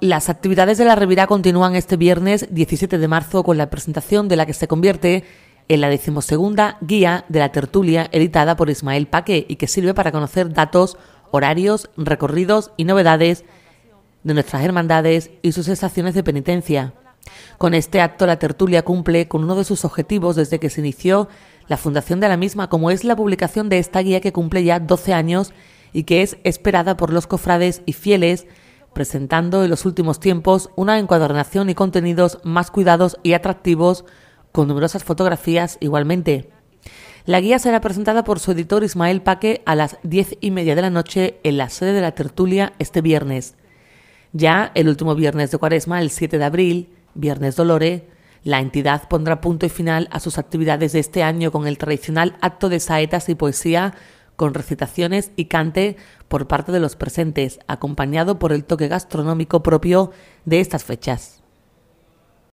Las actividades de la Revira continúan este viernes 17 de marzo con la presentación de la que se convierte en la decimosegunda guía de la tertulia editada por Ismael Paque y que sirve para conocer datos, horarios, recorridos y novedades de nuestras hermandades y sus estaciones de penitencia. Con este acto la tertulia cumple con uno de sus objetivos desde que se inició la fundación de la misma, como es la publicación de esta guía que cumple ya 12 años y que es esperada por los cofrades y fieles presentando en los últimos tiempos una encuadernación y contenidos más cuidados y atractivos, con numerosas fotografías igualmente. La guía será presentada por su editor Ismael Paque a las diez y media de la noche en la sede de la tertulia este viernes. Ya el último viernes de cuaresma, el 7 de abril, Viernes Dolore, la entidad pondrá punto y final a sus actividades de este año con el tradicional acto de saetas y poesía con recitaciones y cante por parte de los presentes, acompañado por el toque gastronómico propio de estas fechas.